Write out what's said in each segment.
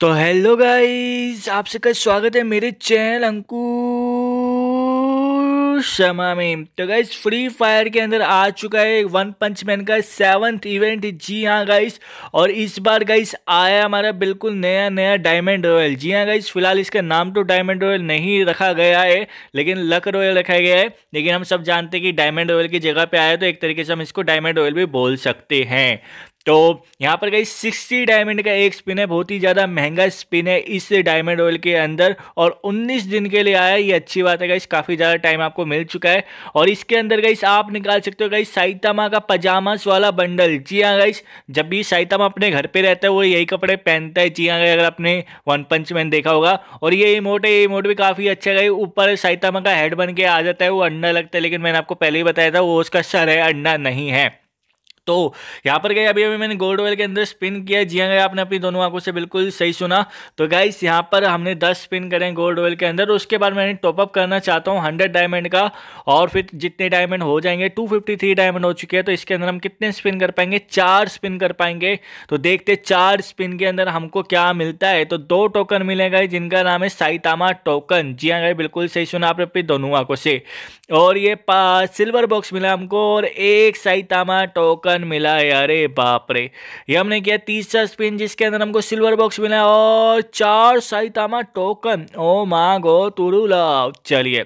तो hello guys आप सबका स्वागत है मेरे चैनल अंकु शर्मा में तो गाइस फ्री फायर के अंदर आ चुका है वन पंच मैन का सेवंथ इवेंट जी हाँ गाइस और इस बार गाइस आया हमारा बिल्कुल नया नया डायमंड रॉयल जी हाँ गाइस फिलहाल इसका नाम तो डायमंड रॉयल नहीं रखा गया है लेकिन लक रॉयल रखा गया है लेकिन हम सब जानते हैं कि डायमंड रॉयल की जगह पे आया तो एक तरीके से हम इसको डायमंड रॉयल भी बोल सकते हैं तो यहाँ पर गई सिक्सटी डायमंड का एक स्पिन है बहुत ही ज़्यादा महंगा स्पिन है इस डायमंड ऑयल के अंदर और 19 दिन के लिए आया ये अच्छी बात है गाइस काफ़ी ज़्यादा टाइम आपको मिल चुका है और इसके अंदर गई आप निकाल सकते हो गई साइतामा का पजामास वाला बंडल जी हाँ गाइस जब भी साइतामा अपने घर पर रहता है वो यही कपड़े पहनता है जी हाँ गई अगर आपने वन पंच मैन देखा होगा और ये इमोट है ये इमोट भी काफ़ी अच्छा गई ऊपर साइतामा का हेड बन के आ जाता है वो अंडा लगता है लेकिन मैंने आपको पहले ही बताया था वो उसका सर है अंडा नहीं है तो यहाँ पर गए अभी अभी मैंने गोल्ड वेल के अंदर स्पिन किया जी हाँ आपने अपनी दोनों आंखों से बिल्कुल सही सुना तो गाइस यहाँ पर हमने दस स्पिन करें गोल्ड वेल के अंदर उसके बाद मैंने टॉपअप करना चाहता हूँ हंड्रेड डायमंड का और फिर जितने डायमंड हो जाएंगे टू डायमंड हो चुके हैं तो इसके अंदर हम कितने स्पिन कर पाएंगे चार स्पिन कर पाएंगे तो देखते चार स्पिन के अंदर हमको क्या मिलता है तो दो टोकन मिलेगा जिनका नाम है साइतामा टोकन जी हाँ बिल्कुल सही सुना आपने अपनी दोनों आंखों से और ये सिल्वर बॉक्स मिला हमको और एक साइतामा टोकन रन मिला है अरे बाप रे ये हमने किया तीसरा स्पिन जिसके अंदर हमको सिल्वर बॉक्स मिला और चार साइतामा टोकन ओ मांगो तुरु लाओ चलिए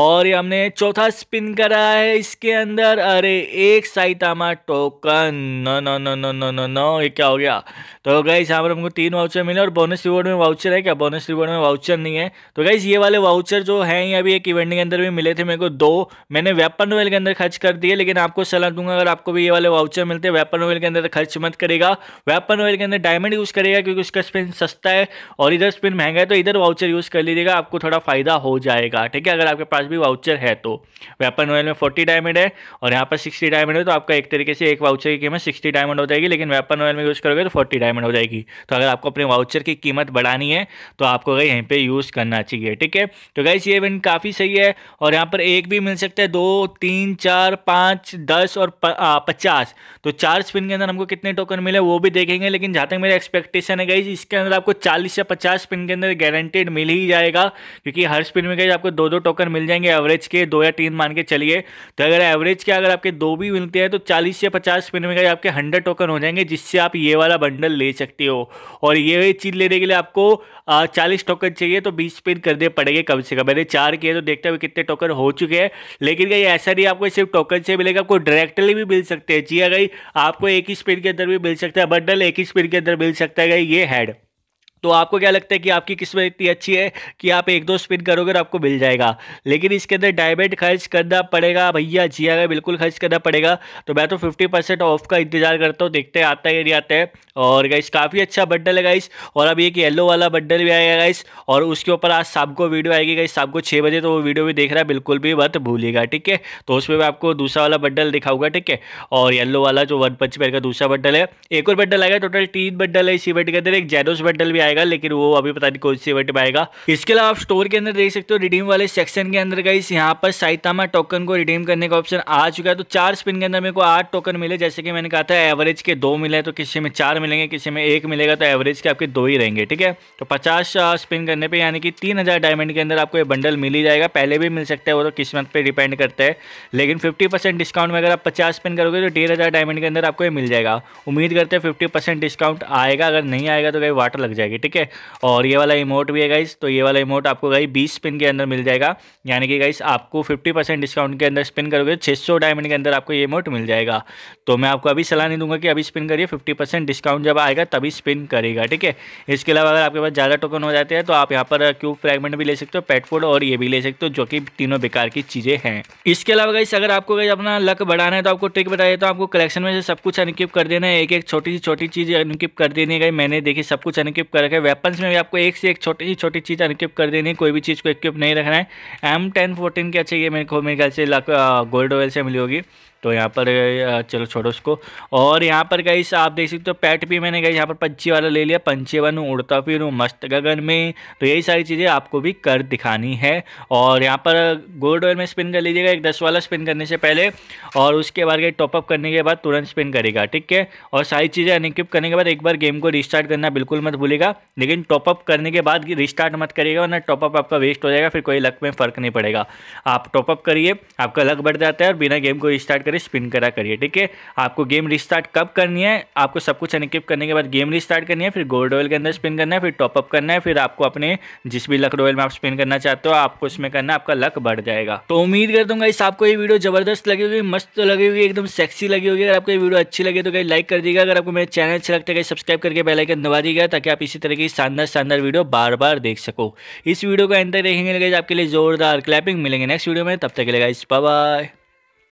और ये हमने चौथा स्पिन करा है इसके अंदर अरे एक Saitama token no no no no no no no ये क्या हो गया तो गाइस यहाँ पर हमको तीन वाउचर मिले और बोनस रिवॉर्ड में वाउचर है क्या बोनस रिवॉर्ड में वाउचर नहीं है तो गाइज ये वाले वाउचर जो है ये अभी एक इवेंट के अंदर भी मिले थे मेरे को दो मैंने वेपन वेल के अंदर खर्च कर दिए लेकिन आपको सलाह दूंगा अगर आपको भी ये वाले वाउचर मिलते हैं वेपन वेल के अंदर खर्च मत करेगा वेपन वेल के अंदर डायमंड यूज़ करेगा क्योंकि उसका स्पिन सस्ता है और इधर स्पिन महंगा है तो इधर वाउचर यूज़ कर लीजिएगा आपको थोड़ा फायदा हो जाएगा ठीक है अगर आपके पास पास भी वाउचर है तो वेपन रॉयल में फोर्टी डायमंड है और यहाँ पर सिक्सटी डायमंड है तो आपका एक तरीके से एक वाउचर की कीमत सिक्सटी डायमंड हो जाएगी लेकिन वेपन रॉयल में यूज़ करोगे तो फोर्टी डायमंड हो जाएगी तो अगर आपको अपने वाउचर की कीमत बढ़ानी है तो आपको गई यहीं पर यूज़ करना चाहिए ठीक है तो गाइस ये इवेंट काफ़ी सही है और यहाँ पर एक भी मिल सकता है दो तीन चार पाँच दस और पचास तो चार स्पिन के अंदर हमको कितने टोकन मिले वो भी देखेंगे लेकिन जहाँ तक मेरा एक्सपेक्टेशन है गाइज इसके अंदर आपको चालीस या पचास स्पिन के अंदर गारंटेड मिल ही जाएगा क्योंकि हर स्पिन में गाइज आपको दो दो टोकन मिल जाए जाएंगे एवरेज के दो या तीन मान के चलिए तो अगर एवरेज के अगर आपके दो भी मिलते हैं तो चालीस से पचास मिनट में आपके हंड्रेड टोकन हो जाएंगे जिससे आप ये वाला बंडल ले सकते हो और ये चीज़ लेने के लिए आपको चालीस टोकन चाहिए तो बीस पेन करने पड़ेंगे कम से कम मैंने चार किए तो देखते हुए कितने टोकन हो चुके हैं लेकिन कहीं ऐसा नहीं आपको सिर्फ टोकन से मिलेगा आपको डायरेक्टली भी मिल सकते हैं जी अगर हाँ आपको एक ही स्पिन के अंदर भी मिल सकता है बंडल एक ही स्पिन के अंदर मिल सकता है ये हेड तो आपको क्या लगता है कि आपकी किस्मत इतनी अच्छी है कि आप एक दो स्पिन करोगे और आपको मिल जाएगा लेकिन इसके अंदर डायमंड खर्च करना पड़ेगा भैया जी अगर हाँ, बिल्कुल खर्च करना पड़ेगा तो मैं तो फिफ्टी परसेंट ऑफ का इंतजार करता हूँ देखते हैं आता है या नहीं आता है और गाइस काफ़ी अच्छा बंडल है गाइस और अब एक येलो वाला बंडल भी आएगा गाइस और उसके ऊपर आज शाम को वीडियो आएगी गाइस शाम को छः बजे तो वो वीडियो भी देख रहा है बिल्कुल भी मत भूलिएगा ठीक है तो उसमें मैं आपको दूसरा वाला बंडल दिखाऊंगा ठीक है और येलो वाला जो वन पंच का दूसरा बंडल है एक और बंडल आएगा टोटल तीन बंडल है इसी बट के अंदर एक जेनोस बंडल भी आएगा आएगा लेकिन वो अभी पता नहीं कौन सी इवेंट में आएगा इसके अलावा आप स्टोर के अंदर देख सकते हो रिडीम वाले सेक्शन के अंदर गई यहाँ पर साइतामा टोकन को रिडीम करने का ऑप्शन आ चुका है तो चार स्पिन के अंदर मेरे को आठ टोकन मिले जैसे कि मैंने कहा था एवरेज के दो मिले तो किसी में चार मिलेंगे किसी में एक मिलेगा तो एवरेज के आपके दो ही रहेंगे ठीक है तो पचास स्पिन करने पर यानी कि तीन डायमंड के अंदर आपको ये बंडल मिल ही जाएगा पहले भी मिल सकता है वो तो किस्मत पर डिपेंड करता है लेकिन फिफ्टी डिस्काउंट में अगर आप पचास स्पिन करोगे तो डेढ़ डायमंड के अंदर आपको ये मिल जाएगा उम्मीद करते हैं फिफ्टी डिस्काउंट आएगा अगर नहीं आएगा तो कहीं वाटर लग जाएगी ठीक है और ये वाला इमोट भी है गाइस तो ये वाला इमोट आपको गाई बीस स्पिन के अंदर मिल जाएगा यानी कि गाइस आपको फिफ्टी परसेंट डिस्काउंट के अंदर स्पिन करोगे छः सौ डायमंड के अंदर आपको ये इमोट मिल जाएगा तो मैं आपको अभी सलाह नहीं दूंगा कि अभी स्पिन करिए फिफ्टी परसेंट डिस्काउंट जब आएगा तभी स्पिन करेगा ठीक है इसके अलावा अगर आपके पास ज़्यादा टोकन हो जाते हैं तो आप यहाँ पर क्यूब फ्रेगमेंट भी ले सकते हो पेट और ये भी ले सकते हो जो कि तीनों बेकार की चीज़ें हैं इसके अलावा गाइस अगर आपको गाइस अपना लक बढ़ाना है तो आपको ट्रिक बताइए तो आपको कलेक्शन में से सब कुछ अनकिप कर देना है एक एक छोटी सी छोटी चीज़ अनकिप कर देनी है गाई मैंने देखी सब कुछ अनकिप कर के वेपन्स में भी आपको एक से एक छोटी ही छोटी चीज़ अनक्विप कर देनी है कोई भी चीज़ को इक्विप नहीं रखना है एम टेन फोर्टीन की अच्छी ये मेरे को मेरे ख्याल से गोल्ड ऑयल से मिली होगी तो यहाँ पर चलो छोड़ो उसको और यहाँ पर गई आप देख सकते हो तो पैट भी मैंने गई यहाँ पर पंछी वाला ले लिया पंछी वन उड़ता फिर हूँ मस्त गगन में तो यही सारी चीज़ें आपको भी कर दिखानी है और यहाँ पर गोल्ड ऑयल में स्पिन कर लीजिएगा एक दस वाला स्पिन करने से पहले और उसके बाद गई टॉपअप करने के बाद तुरंत स्पिन करेगा ठीक है और सारी चीज़ें अनिक्विप करने के बाद एक बार गेम को रिस्टार्ट करना बिल्कुल मत भूलेगा लेकिन टॉपअप करने के बाद रिस्टार्ट मत करिएगा वरना टॉपअप आपका वेस्ट हो जाएगा फिर कोई लक में फ़र्क नहीं पड़ेगा आप टॉपअप करिए आपका लक बढ़ जाता है और बिना गेम को रिस्टार्ट करिए स्पिन करा करिए ठीक है आपको गेम रिस्टार्ट कब करनी है आपको सब कुछ अनिकिप करने के बाद गेम रिस्टार्ट करनी है फिर गोल्ड ऑयल के अंदर स्पिन करना है फिर टॉपअप करना है फिर आपको अपने जिस भी लक रॉयल में आप स्पिन करना चाहते हो आपको इसमें करना है आपका लक बढ़ जाएगा तो उम्मीद कर दूंगा इस आपको ये वीडियो जबरदस्त लगी होगी मस्त लगी होगी एकदम सेक्सी लगी होगी अगर आपको ये वीडियो अच्छी लगी तो कहीं लाइक कर दीजिएगा अगर आपको मेरे चैनल अच्छा लगता है सब्सक्राइब करके बेलाइकन दबा दीजिएगा ताकि आप इसी तरह की शानदार शानदार वीडियो बार बार देख सको इस वीडियो को एंड तक देखेंगे आपके लिए जोरदार क्लैपिंग मिलेंगे नेक्स्ट वीडियो में तब तक लगा इस बाय